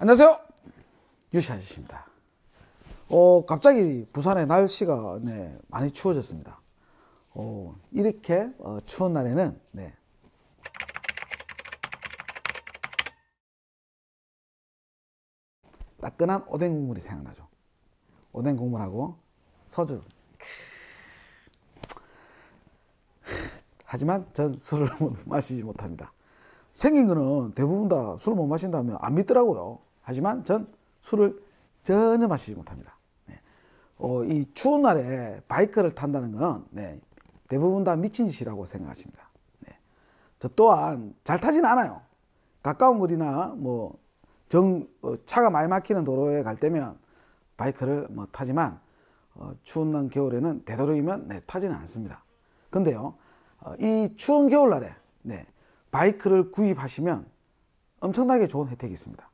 안녕하세요. 유시아저씨입니다. 어, 갑자기 부산의 날씨가 네, 많이 추워졌습니다. 어, 이렇게 어, 추운 날에는 네. 따끈한 오뎅 국물이 생각나죠. 오뎅 국물하고 소주. 하지만 전 술을 마시지 못합니다. 생긴 거는 대부분 다술못 마신다면 안 믿더라고요. 하지만 전 술을 전혀 마시지 못합니다. 네. 어, 이 추운 날에 바이크를 탄다는 것 네, 대부분 다 미친 짓이라고 생각하십니다. 네. 저 또한 잘 타진 않아요. 가까운 거리나 뭐 정, 어, 차가 많이 막히는 도로에 갈 때면 바이크를 뭐 타지만 어, 추운 날 겨울에는 되도록이면 네, 타지는 않습니다. 근데요, 어, 이 추운 겨울날에 네, 바이크를 구입하시면 엄청나게 좋은 혜택이 있습니다.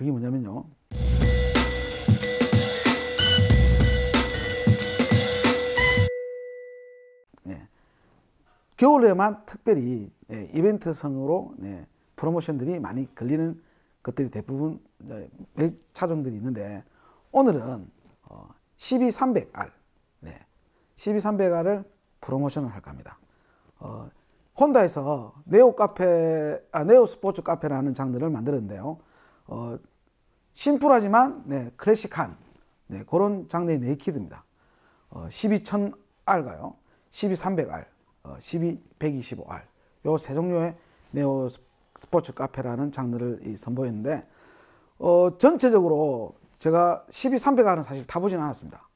그게 뭐냐면요. 네. 겨울에만 특별히 네, 이벤트성으로 네, 프로모션들이 많이 걸리는 것들이 대부분 네, 차종들이 있는데 오늘은 어, 12300R 네, 12300R을 프로모션을 할 겁니다. 어, 혼다에서 네오 카페, 아, 네오 스포츠 카페라는 장르를 만들었는데요. 어, 심플하지만 네, 클래식한 네, 그런 장르의 네이키드입니다. 어, 12000R가요. 12300R, 어, 12125R 요 세 종류의 네오 스포츠 카페라는 장르를 선보였는데 어, 전체적으로 제가 12300R은 사실 타보진 않았습니다.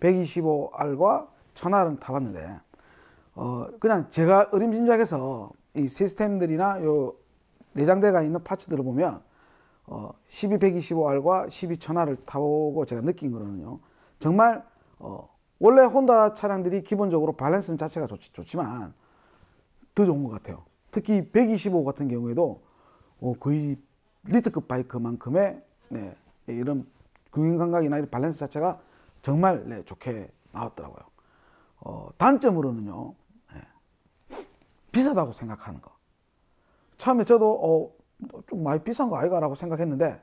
125R과 1000R은 타봤는데 어, 그냥 제가 어림짐작해서 이 시스템들이나 요 내장대가 있는 파츠들을 보면 어, 12125R과 12000R을 타보고 제가 느낀 거는요. 정말 어, 원래 혼다 차량들이 기본적으로 밸런스 자체가 좋지, 좋지만 더 좋은 것 같아요. 특히 125 같은 경우에도 어, 거의 리트급 바이크만큼의 네, 이런 구인 감각이나 이런 밸런스 자체가 정말 네, 좋게 나왔더라고요. 어, 단점으로는요. 네, 비싸다고 생각하는 거. 처음에 저도 어, 뭐 좀 많이 비싼 거 아이가라고 생각했는데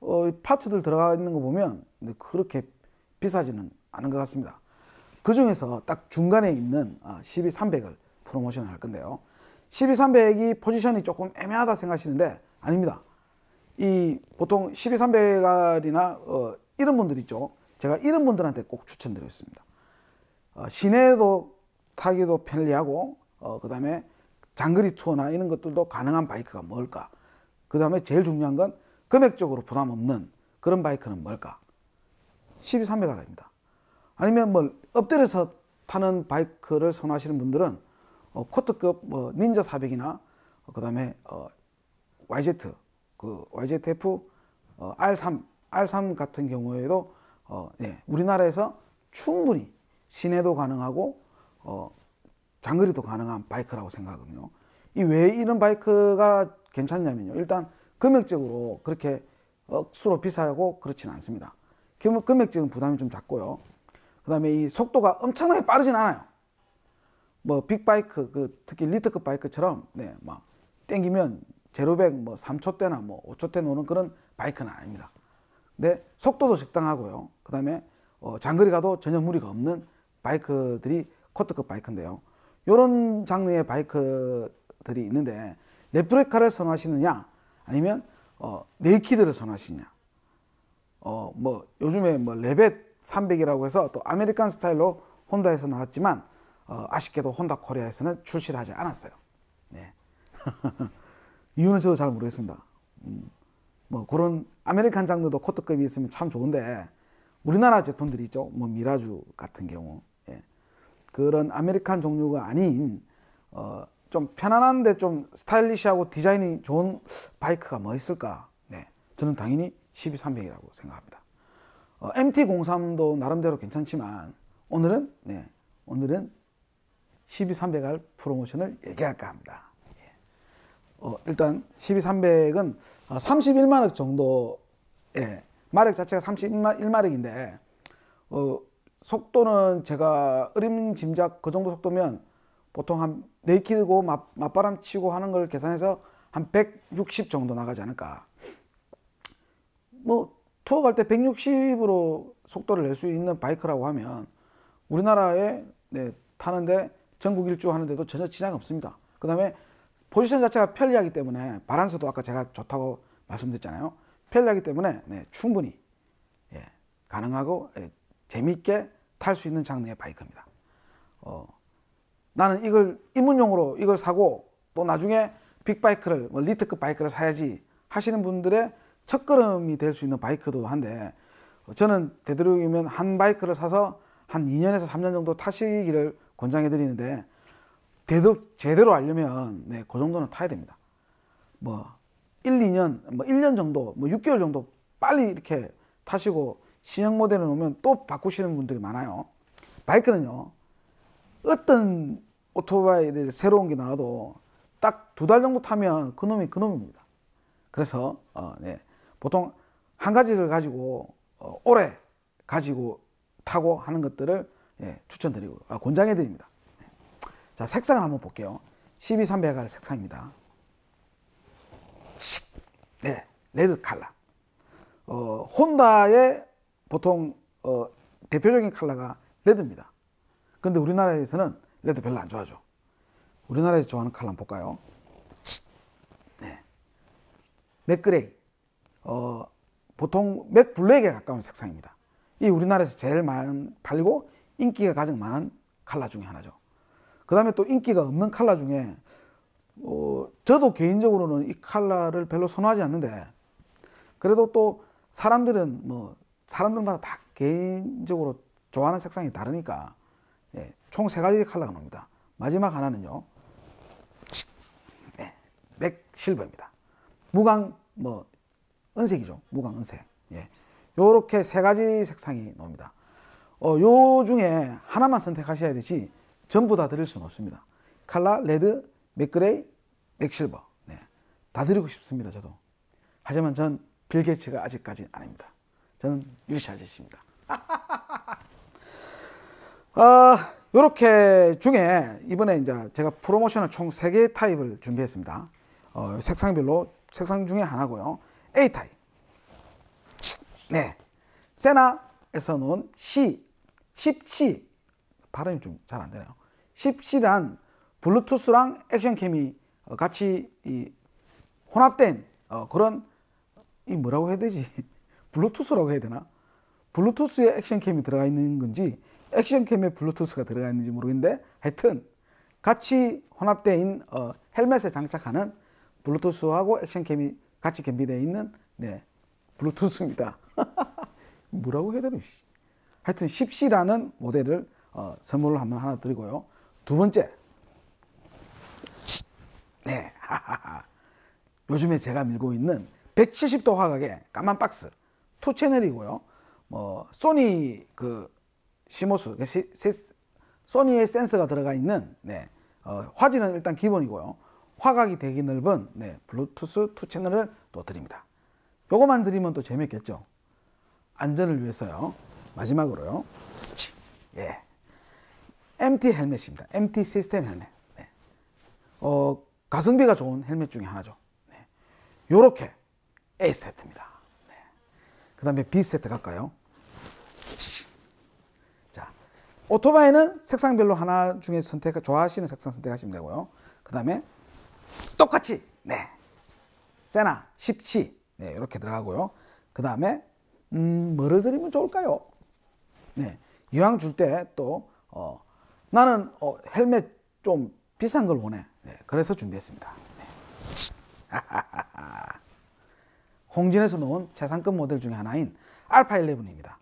어, 파츠들 들어가 있는 거 보면 그렇게 비싸지는 않은 것 같습니다. 그 중에서 딱 중간에 있는 12300을 아, 프로모션을 할 건데요. 12300이 포지션이 조금 애매하다 생각하시는데 아닙니다. 이 보통 12300알이나 어, 이런 분들 있죠. 제가 이런 분들한테 꼭 추천드렸습니다. 어, 시내에도 타기도 편리하고 어, 그 다음에 장거리 투어나 이런 것들도 가능한 바이크가 뭘까? 그 다음에 제일 중요한 건 금액적으로 부담 없는 그런 바이크는 뭘까? 12,300R입니다. 아니면 뭐 엎드려서 타는 바이크를 선호하시는 분들은 어, 코트급 뭐 닌자 400이나 어, 어 그 다음에 어, YZ, 그 YZF 어, R3, R3 같은 경우에도 어, 예, 우리나라에서 충분히 시내도 가능하고 어, 장거리도 가능한 바이크라고 생각하거든요. 이 왜 이런 바이크가 괜찮냐면요. 일단 금액적으로 그렇게 억수로 비싸고 그렇지는 않습니다. 금액적인 부담이 좀 작고요. 그 다음에 이 속도가 엄청나게 빠르진 않아요. 뭐 빅바이크, 그 특히 리터급 바이크처럼 네, 막 땡기면 제로백 뭐 3초대나 뭐 5초대 노는 그런 바이크는 아닙니다. 근데 속도도 적당하고요. 그 다음에 어 장거리 가도 전혀 무리가 없는 바이크들이 코트급 바이크인데요. 이런 장르의 바이크들이 있는데 레프레카를 선호하시느냐 아니면 어, 네이키드를 선호하시냐 어, 뭐 요즘에 뭐 레벳 300이라고 해서 또 아메리칸 스타일로 혼다에서 나왔지만 어, 아쉽게도 혼다 코리아에서는 출시를 하지 않았어요. 네. 이유는 저도 잘 모르겠습니다. 음, 뭐 그런 아메리칸 장르도 코트급이 있으면 참 좋은데 우리나라 제품들이 있죠. 뭐 미라주 같은 경우 그런 아메리칸 종류가 아닌 어, 좀 편안한데 좀 스타일리시하고 디자인이 좋은 바이크가 뭐 있을까? 네, 저는 당연히 12300이라고 생각합니다. 어, MT03도 나름대로 괜찮지만 오늘은 네, 오늘은 12300R 프로모션을 얘기할까 합니다. 예. 어, 일단 12300은 31마력 정도 예, 마력 자체가 31마력인데 어, 속도는 제가 어림짐작 그 정도 속도면 보통 한 네이키드고 맞, 바람 치고 하는 걸 계산해서 한 160 정도 나가지 않을까. 뭐 투어 갈 때 160으로 속도를 낼 수 있는 바이크라고 하면 우리나라에 네, 타는데 전국 일주 하는데도 전혀 지장이 없습니다. 그 다음에 포지션 자체가 편리하기 때문에 바란스도 아까 제가 좋다고 말씀드렸잖아요. 편리하기 때문에 네, 충분히 예, 가능하고 예, 재밌게 탈 수 있는 장르의 바이크입니다. 어, 나는 이걸 입문용으로 이걸 사고 또 나중에 빅바이크를 뭐 리트급 바이크를 사야지 하시는 분들의 첫걸음이 될 수 있는 바이크도 한데 어, 저는 되도록이면 한 바이크를 사서 한 2년에서 3년 정도 타시기를 권장해 드리는데 대독 제대로 알려면 네, 그 정도는 타야 됩니다. 뭐 1, 2년, 뭐 1년 정도, 뭐 6개월 정도 빨리 이렇게 타시고 신형 모델을 오면 또 바꾸시는 분들이 많아요. 바이크는요. 어떤 오토바이를 새로운 게 나와도 딱 두 달 정도 타면 그놈이 그놈입니다. 그래서 어, 네. 보통 한 가지를 가지고 어, 오래 가지고 타고 하는 것들을 예, 추천드리고 아, 권장해드립니다. 네. 자 색상을 한번 볼게요. 12300R 색상입니다. 네, 레드 칼라. 어, 혼다의 보통 어, 대표적인 컬러가 레드입니다. 근데 우리나라에서는 레드 별로 안 좋아하죠. 우리나라에서 좋아하는 컬러 한번 볼까요? 네. 맥그레이. 어, 보통 맥블랙에 가까운 색상입니다. 이 우리나라에서 제일 많이 팔리고 인기가 가장 많은 컬러 중에 하나죠. 그 다음에 또 인기가 없는 컬러 중에 어, 저도 개인적으로는 이 컬러를 별로 선호하지 않는데 그래도 또 사람들은 뭐 사람들마다 다 개인적으로 좋아하는 색상이 다르니까 예, 총 세 가지 컬러가 나옵니다. 마지막 하나는요. 예, 네, 맥실버입니다. 무광 뭐 은색이죠. 무광 은색. 예. 요렇게 세 가지 색상이 나옵니다. 어, 요 중에 하나만 선택하셔야 되지 전부 다 드릴 수는 없습니다. 칼라, 레드, 맥그레이, 맥실버. 네. 다 드리고 싶습니다. 저도. 하지만 전 빌게츠가 아직까지 아닙니다. 저는 유시아저씨입니다. 아, 요렇게 중에 이번에 이제 제가 프로모션을 총3개 타입을 준비했습니다. 어, 색상별로 색상 중에 하나고요. A 타입. 네. 세나에서 놓 C, 10C. 발음이 좀 잘 안 되네요. 10C란 블루투스랑 액션캠이 어, 같이 혼합된 어, 그런 이 뭐라고 해야 되지? 블루투스라고 해야 되나? 블루투스에 액션캠이 들어가 있는 건지 액션캠에 블루투스가 들어가 있는지 모르겠는데 하여튼 같이 혼합된 어, 헬멧에 장착하는 블루투스하고 액션캠이 같이 겸비되어 있는 네, 블루투스입니다. 뭐라고 해야 되나? 하여튼 10C라는 모델을 어, 선물을 한번 하나 드리고요. 두 번째. 네. 요즘에 제가 밀고 있는 170도 화각의 까만 박스. 투 채널이고요. 뭐 소니 그 시모스 그 시, 시, 소니의 센서가 들어가 있는 네, 어, 화질은 일단 기본이고요. 화각이 되게 넓은 네, 블루투스 투 채널을 또 드립니다. 요거만 드리면 또 재밌겠죠. 안전을 위해서요. 마지막으로요. 예. MT 헬멧입니다. MT 시스템 헬멧. 네. 어, 가성비가 좋은 헬멧 중에 하나죠. 네. 요렇게 에 세트입니다. 다음에 B세트 갈까요? 자, 오토바이는 색상별로 하나 중에 선택, 좋아하시는 색상 선택하시면 되고요. 그 다음에 똑같이, 네. 세나, 1 0 네, 이렇게 들어가고요. 그 다음에, 음, 뭐를 드리면 좋을까요? 네. 유황 줄때 또, 어, 나는 어, 헬멧 좀 비싼 걸 원해. 네, 그래서 준비했습니다. 네. 홍진에서 놓은 재산급 모델 중에 하나인 알파 11입니다.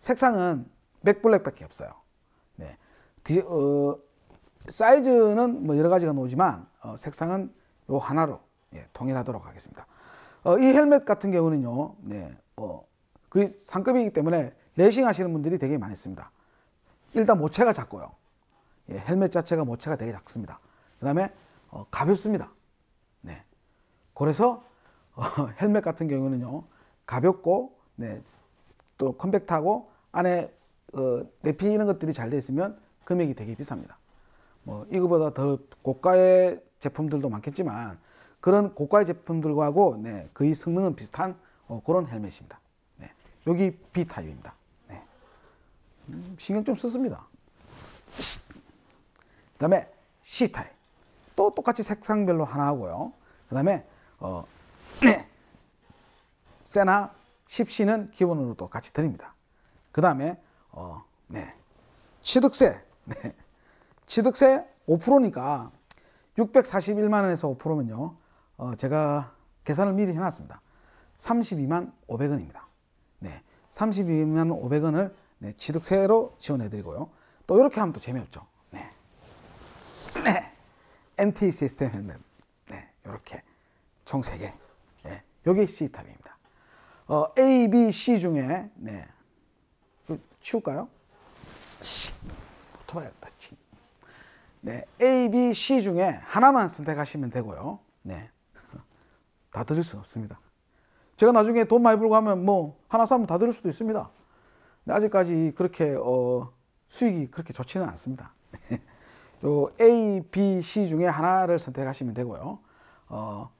색상은 맥블랙밖에 없어요. 네. 디, 어, 사이즈는 뭐 여러 가지가 나오지만 어, 색상은 요 하나로 예, 동일하도록 하겠습니다. 어, 이 헬멧 같은 경우는요, 네, 어, 그 상급이기 때문에 레싱 하시는 분들이 되게 많습니다. 일단 모체가 작고요. 예, 헬멧 자체가 모체가 되게 작습니다. 그 다음에 어, 가볍습니다. 네. 그래서 어, 헬멧 같은 경우는요 가볍고 네, 또 컴팩트하고 안에 어, 내피는 것들이 잘 돼 있으면 금액이 되게 비쌉니다. 뭐 이거보다 더 고가의 제품들도 많겠지만 그런 고가의 제품들과고 네, 거의 성능은 비슷한 어, 그런 헬멧입니다. 네, 여기 B 타입입니다. 네. 음, 신경 좀 썼습니다. 그다음에 C 타입 또 똑같이 색상별로 하나 하고요. 그다음에 어, 네. 세나 십시는 기본으로 똑같이 드립니다. 그 다음에 어, 네. 취득세 네. 취득세 5%니까 641만 원에서 5%면요. 어, 제가 계산을 미리 해놨습니다. 32만 500원입니다. 네. 32만 500원을 네, 취득세로 지원해드리고요. 또 이렇게 하면 또 재미없죠. 네. 네. NT 시스템 헬멧. 네. 이렇게 총 3개. 여기 C탑입니다. 어, A, B, C 중에 네. 그 치울까요? 토바야겠다. 네, A, B, C 중에 하나만 선택하시면 되고요. 네, 다 드릴 수 없습니다. 제가 나중에 돈 많이 벌고 하면 뭐 하나 사면 다 드릴 수도 있습니다. 근데 아직까지 그렇게 어, 수익이 그렇게 좋지는 않습니다. 요 A, B, C 중에 하나를 선택하시면 되고요. 어,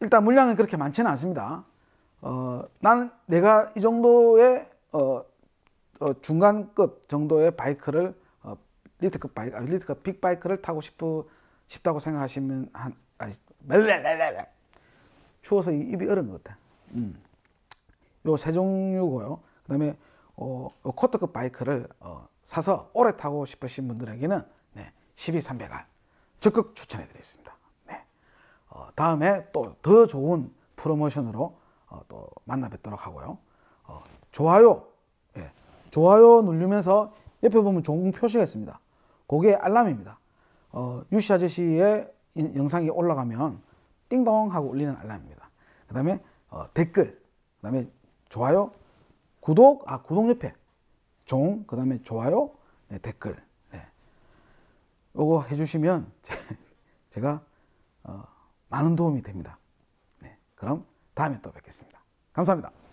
일단 물량은 그렇게 많지는 않습니다. 어, 나는 내가 이 정도의 어, 어, 중간급 정도의 바이크를 어, 리트급 바이크, 아, 리트급 빅 바이크를 타고 싶으, 싶다고 생각하시면 한, 멜레멜레 추워서 입이 얼은 것 같아. 음. 요 세 종류고요. 그다음에 어, 코트급 바이크를 어, 사서 오래 타고 싶으신 분들에게는 네, 12300R 적극 추천해드리겠습니다. 어, 다음에 또 더 좋은 프로모션으로 어, 또 만나 뵙도록 하고요. 어, 좋아요, 예, 좋아요 누르면서 옆에 보면 종 표시가 있습니다. 그게 알람입니다. 유씨 아저씨의 영상이 올라가면 띵동 하고 울리는 알람입니다. 그 다음에 댓글, 그 다음에 좋아요, 구독, 아 구독 옆에 종, 그 다음에 좋아요, 네, 댓글, 네. 요거 해주시면 제가 어, 많은 도움이 됩니다. 네, 그럼 다음에 또 뵙겠습니다. 감사합니다.